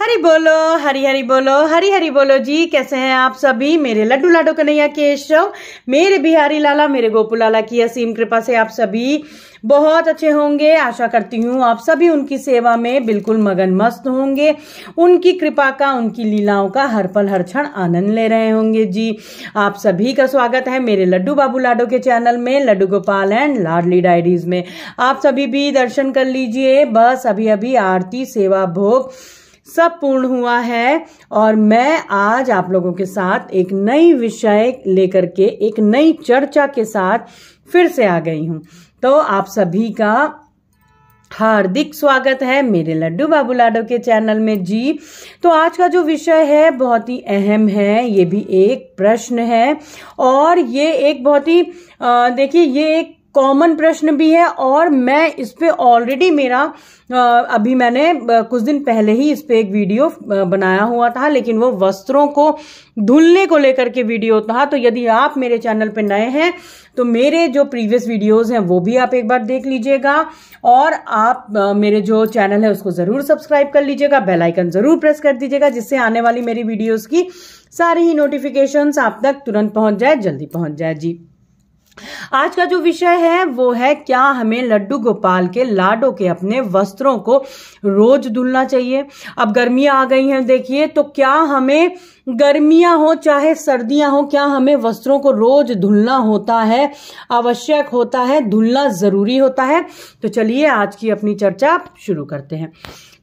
हरी बोलो हरी हरी बोलो हरी हरी बोलो जी कैसे हैं आप सभी मेरे लड्डू लाडो कन्हैया केशव मेरे बिहारी लाला मेरे गोपू लाला की असीम कृपा से आप सभी बहुत अच्छे होंगे आशा करती हूँ आप सभी उनकी सेवा में बिल्कुल मगन मस्त होंगे उनकी कृपा का उनकी लीलाओं का हर पल हर क्षण आनंद ले रहे होंगे जी आप सभी का स्वागत है मेरे लड्डू बाबू लाडो के चैनल में लड्डू गोपाल एंड लाडली डायरीज में आप सभी भी दर्शन कर लीजिए बस अभी अभी आरती सेवा भोग सब पूर्ण हुआ है और मैं आज आप लोगों के साथ एक नई विषय लेकर के एक नई चर्चा के साथ फिर से आ गई हूं तो आप सभी का हार्दिक स्वागत है मेरे लड्डू बाबू लाडो के चैनल में जी तो आज का जो विषय है बहुत ही अहम है ये भी एक प्रश्न है और ये एक बहुत ही देखिए ये एक कॉमन प्रश्न भी है और मैं इस पर ऑलरेडी मेरा अभी मैंने कुछ दिन पहले ही इस पर एक वीडियो बनाया हुआ था लेकिन वो वस्त्रों को धुलने को लेकर के वीडियो था तो यदि आप मेरे चैनल पर नए हैं तो मेरे जो प्रीवियस वीडियोस हैं वो भी आप एक बार देख लीजिएगा और आप मेरे जो चैनल है उसको ज़रूर सब्सक्राइब कर लीजिएगा बेलाइकन ज़रूर प्रेस कर दीजिएगा जिससे आने वाली मेरी वीडियोज़ की सारी ही नोटिफिकेशन आप तक तुरंत पहुंच जाए जल्दी पहुंच जाए जी आज का जो विषय है वो है क्या हमें लड्डू गोपाल के लाडो के अपने वस्त्रों को रोज धुलना चाहिए अब गर्मियां आ गई हैं देखिए तो क्या हमें गर्मियां हो चाहे सर्दियां हो क्या हमें वस्त्रों को रोज धुलना होता है आवश्यक होता है धुलना जरूरी होता है तो चलिए आज की अपनी चर्चा शुरू करते हैं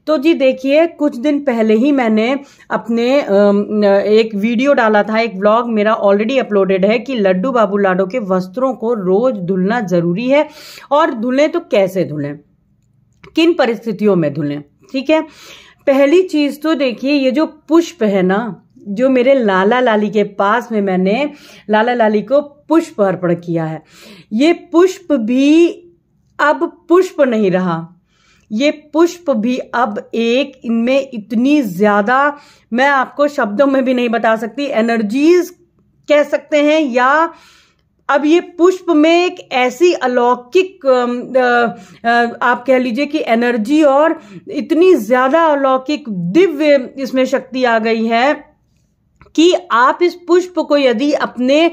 तो जी देखिए कुछ दिन पहले ही मैंने अपने एक वीडियो डाला था एक ब्लॉग मेरा ऑलरेडी अपलोडेड है कि लड्डू बाबू लाडो के वस्त्रों को रोज धुलना जरूरी है और धुलें तो कैसे धुलें किन परिस्थितियों में धुलें ठीक है पहली चीज तो देखिए ये जो पुष्प है ना जो मेरे लाला लाली के पास में मैंने लाला लाली को पुष्प अर्पण किया है ये पुष्प भी अब पुष्प नहीं रहा ये पुष्प भी अब एक इनमें इतनी ज़्यादा मैं आपको शब्दों में भी नहीं बता सकती एनर्जीज कह सकते हैं या अब ये पुष्प में एक ऐसी अलौकिक आप कह लीजिए कि एनर्जी और इतनी ज़्यादा अलौकिक दिव्य इसमें शक्ति आ गई है कि आप इस पुष्प को यदि अपने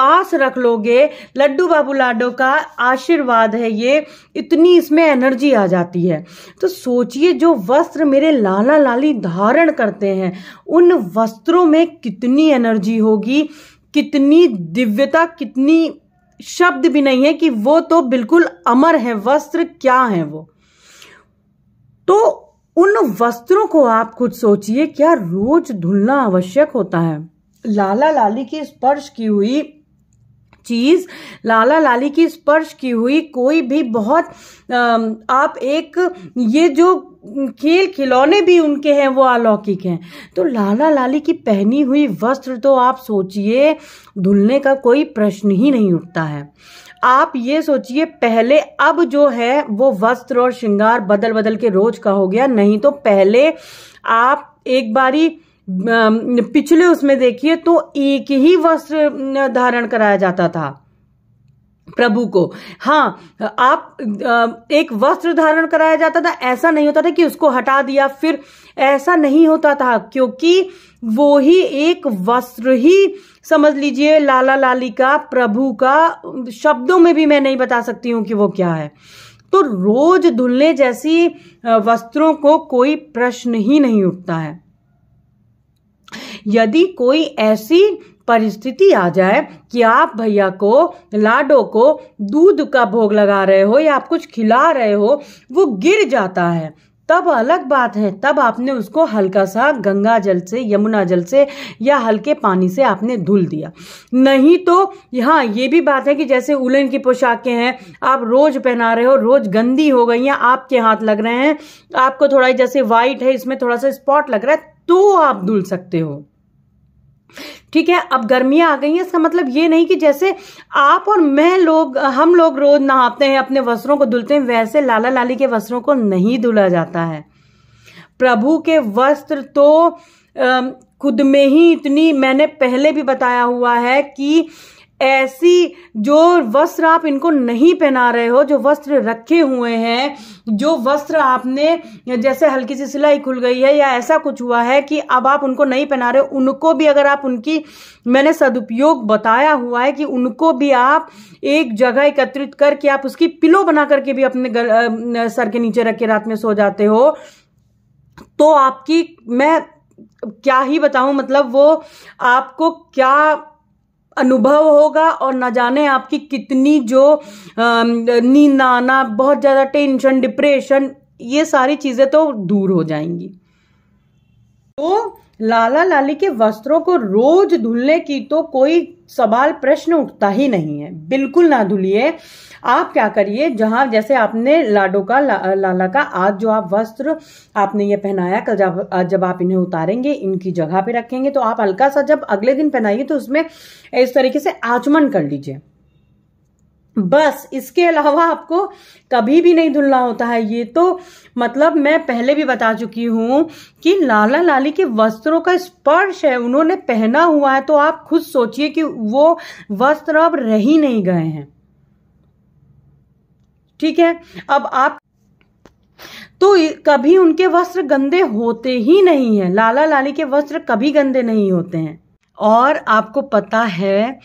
पास रख लोगे लड्डू बाबू लाडो का आशीर्वाद है ये इतनी इसमें एनर्जी आ जाती है तो सोचिए जो वस्त्र मेरे लाला लाली धारण करते हैं उन वस्त्रों में कितनी एनर्जी होगी कितनी दिव्यता कितनी शब्द भी नहीं है कि वो तो बिल्कुल अमर है वस्त्र क्या है वो तो उन वस्त्रों को आप खुद सोचिए क्या रोज धुलना आवश्यक होता है लाला लाली की स्पर्श की हुई चीज़ लाला लाली की स्पर्श की हुई कोई भी बहुत आप एक ये जो खेल खिलौने भी उनके हैं वो अलौकिक हैं तो लाला लाली की पहनी हुई वस्त्र तो आप सोचिए धुलने का कोई प्रश्न ही नहीं उठता है आप ये सोचिए पहले अब जो है वो वस्त्र और श्रृंगार बदल बदल के रोज का हो गया नहीं तो पहले आप एक बारी पिछले उसमें देखिए तो एक ही वस्त्र धारण कराया जाता था प्रभु को हाँ आप एक वस्त्र धारण कराया जाता था ऐसा नहीं होता था कि उसको हटा दिया फिर ऐसा नहीं होता था क्योंकि वो ही एक वस्त्र ही समझ लीजिए लाला लाली का प्रभु का शब्दों में भी मैं नहीं बता सकती हूं कि वो क्या है तो रोज धुलने जैसी वस्त्रों को कोई प्रश्न ही नहीं उठता है यदि कोई ऐसी परिस्थिति आ जाए कि आप भैया को लाडो को दूध का भोग लगा रहे हो या आप कुछ खिला रहे हो वो गिर जाता है तब अलग बात है तब आपने उसको हल्का सा गंगा जल से यमुना जल से या हल्के पानी से आपने धुल दिया नहीं तो यहाँ ये भी बात है कि जैसे उलन की पोशाकें हैं आप रोज पहना रहे हो रोज गंदी हो गई हैं आपके हाथ लग रहे हैं आपको थोड़ा जैसे वाइट है इसमें थोड़ा सा स्पॉट लग रहा है तो आप धुल सकते हो ठीक है अब गर्मियां आ गई हैं इसका मतलब ये नहीं कि जैसे आप और मैं लोग हम लोग रोज नहाते हैं अपने वस्त्रों को धुलते हैं वैसे लाला लाली के वस्त्रों को नहीं धुला जाता है प्रभु के वस्त्र तो आ, खुद में ही इतनी मैंने पहले भी बताया हुआ है कि ऐसी जो वस्त्र आप इनको नहीं पहना रहे हो जो वस्त्र रखे हुए हैं जो वस्त्र आपने जैसे हल्की सी सिलाई खुल गई है या ऐसा कुछ हुआ है कि अब आप उनको नहीं पहना रहे उनको भी अगर आप उनकी मैंने सदुपयोग बताया हुआ है कि उनको भी आप एक जगह एकत्रित करके आप उसकी पिलो बना करके भी अपने गर, आ, सर के नीचे रख के रात में सो जाते हो तो आपकी मैं क्या ही बताऊं मतलब वो आपको क्या अनुभव होगा और ना जाने आपकी कितनी जो नींद आना बहुत ज़्यादा टेंशन डिप्रेशन ये सारी चीज़ें तो दूर हो जाएंगी तो लाला लाली के वस्त्रों को रोज धुलने की तो कोई सवाल प्रश्न उठता ही नहीं है बिल्कुल ना धुलिए आप क्या करिए जहां जैसे आपने लाडो का ला, लाला का आज जो आप वस्त्र आपने ये पहनाया कल जब जब आप इन्हें उतारेंगे इनकी जगह पे रखेंगे तो आप हल्का सा जब अगले दिन पहनाइए तो उसमें इस तरीके से आचमन कर लीजिए बस इसके अलावा आपको कभी भी नहीं धुलना होता है ये तो मतलब मैं पहले भी बता चुकी हूँ कि लाला लाली के वस्त्रों का स्पर्श है उन्होंने पहना हुआ है तो आप खुद सोचिए कि वो वस्त्र अब रह ही नहीं गए हैं ठीक है अब आप तो कभी उनके वस्त्र गंदे होते ही नहीं है लाला लाली के वस्त्र कभी गंदे नहीं होते हैं और आपको पता है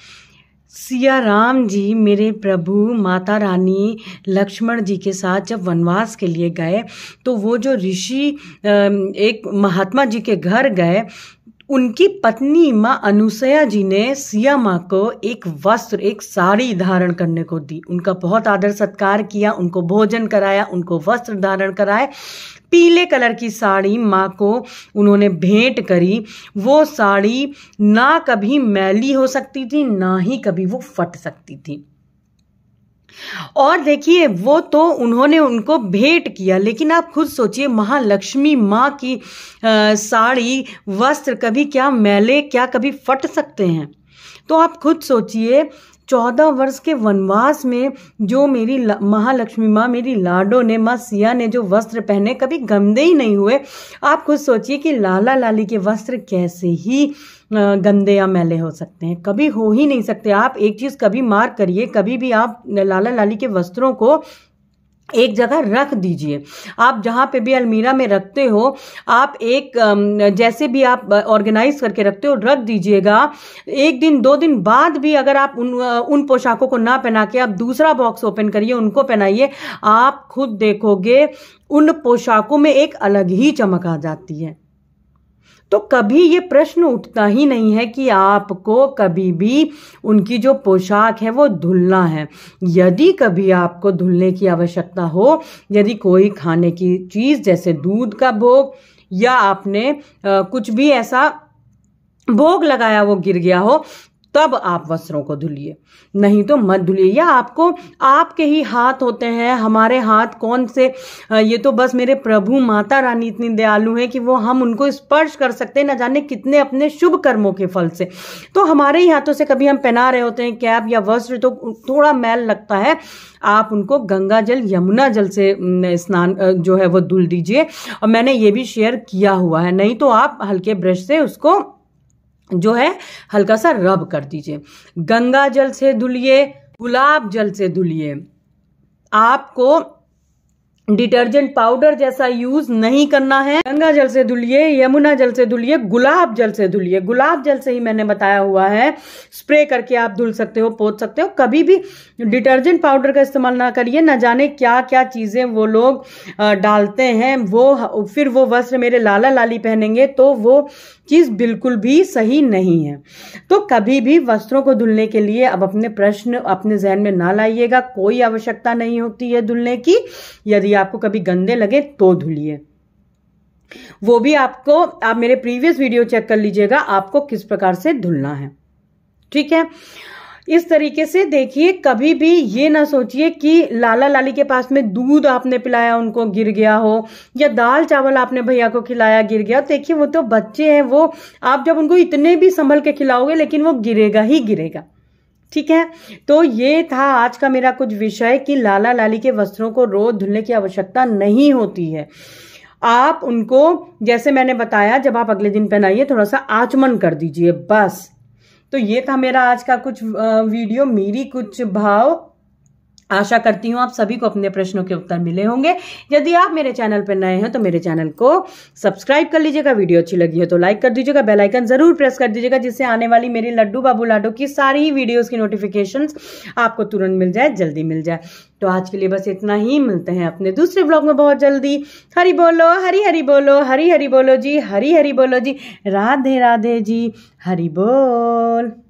सिया राम जी मेरे प्रभु माता रानी लक्ष्मण जी के साथ जब वनवास के लिए गए तो वो जो ऋषि एक महात्मा जी के घर गए उनकी पत्नी माँ अनुसया जी ने सिया माँ को एक वस्त्र एक साड़ी धारण करने को दी उनका बहुत आदर सत्कार किया उनको भोजन कराया उनको वस्त्र धारण कराए पीले कलर की साड़ी माँ को उन्होंने भेंट करी वो साड़ी ना कभी मैली हो सकती थी ना ही कभी वो फट सकती थी और देखिए वो तो उन्होंने उनको भेंट किया लेकिन आप खुद सोचिए महालक्ष्मी माँ की साड़ी वस्त्र कभी क्या मैले क्या कभी फट सकते हैं तो आप खुद सोचिए चौदह वर्ष के वनवास में जो मेरी महालक्ष्मी माँ मेरी लाडो ने माँ सिया ने जो वस्त्र पहने कभी गंदे ही नहीं हुए आप खुद सोचिए कि लाला लाली के वस्त्र कैसे ही गंदे या मैले हो सकते हैं कभी हो ही नहीं सकते आप एक चीज़ कभी मार करिए कभी भी आप लाला लाली के वस्त्रों को एक जगह रख दीजिए आप जहाँ पे भी अलमीरा में रखते हो आप एक जैसे भी आप ऑर्गेनाइज करके रखते हो रख दीजिएगा एक दिन दो दिन बाद भी अगर आप उन उन पोशाकों को ना पहना के आप दूसरा बॉक्स ओपन करिए उनको पहनाइए आप खुद देखोगे उन पोशाकों में एक अलग ही चमक आ जाती है तो कभी ये प्रश्न उठता ही नहीं है कि आपको कभी भी उनकी जो पोशाक है वो धुलना है यदि कभी आपको धुलने की आवश्यकता हो यदि कोई खाने की चीज़ जैसे दूध का भोग या आपने आ, कुछ भी ऐसा भोग लगाया वो गिर गया हो तब आप वस्त्रों को धुलिए नहीं तो मत धुलिए या आपको आपके ही हाथ होते हैं हमारे हाथ कौन से ये तो बस मेरे प्रभु माता रानी इतनी दयालु हैं कि वो हम उनको स्पर्श कर सकते हैं ना जाने कितने अपने शुभ कर्मों के फल से तो हमारे ही हाथों से कभी हम पहना रहे होते हैं कैब या वस्त्र तो थोड़ा मैल लगता है आप उनको गंगा जल यमुना जल से स्नान जो है वो धुल दीजिए और मैंने ये भी शेयर किया हुआ है नहीं तो आप हल्के ब्रश से उसको जो है हल्का सा रब कर दीजिए गंगा जल से धुलिए गुलाब जल से धुलिए आपको डिटर्जेंट पाउडर जैसा यूज नहीं करना है गंगा जल से धुलिए यमुना जल से धुलिए गुलाब जल से धुलिए गुलाब जल से ही मैंने बताया हुआ है स्प्रे करके आप धुल सकते हो पोत सकते हो कभी भी डिटर्जेंट पाउडर का इस्तेमाल ना करिए ना जाने क्या क्या चीज़ें वो लोग डालते हैं वो फिर वो वस्त्र मेरे लाला लाली पहनेंगे तो वो चीज़ बिल्कुल भी सही नहीं है तो कभी भी वस्त्रों को धुलने के लिए अब अपने प्रश्न अपने जहन में ना लाइएगा कोई आवश्यकता नहीं होती है धुलने की यदि आपको कभी गंदे लगे तो धुलिए वो भी आपको आप मेरे प्रीवियस वीडियो चेक कर लीजिएगा आपको किस प्रकार से धुलना है ठीक है इस तरीके से देखिए कभी भी ये ना सोचिए कि लाला लाली के पास में दूध आपने पिलाया उनको गिर गया हो या दाल चावल आपने भैया को खिलाया गिर गया देखिए वो तो बच्चे हैं वो आप जब उनको इतने भी संभल के खिलाओगे लेकिन वो गिरेगा ही गिरेगा ठीक है तो ये था आज का मेरा कुछ विषय कि लाला लाली के वस्त्रों को रोज धुलने की आवश्यकता नहीं होती है आप उनको जैसे मैंने बताया जब आप अगले दिन पहनाइए थोड़ा सा आचमन कर दीजिए बस तो ये था मेरा आज का कुछ वीडियो मेरी कुछ भाव आशा करती हूँ आप सभी को अपने प्रश्नों के उत्तर मिले होंगे यदि आप मेरे चैनल पर नए हैं तो मेरे चैनल को सब्सक्राइब कर लीजिएगा वीडियो अच्छी लगी हो तो लाइक कर दीजिएगा बेल आइकन जरूर प्रेस कर दीजिएगा जिससे आने वाली मेरी लड्डू बाबू लाडो की सारी वीडियोस की नोटिफिकेशन आपको तुरंत मिल जाए जल्दी मिल जाए तो आज के लिए बस इतना ही मिलते हैं अपने दूसरे ब्लॉग में बहुत जल्दी हरी बोलो हरी हरी बोलो हरी हरी बोलो जी हरी हरी बोलो जी राधे राधे जी हरी बोल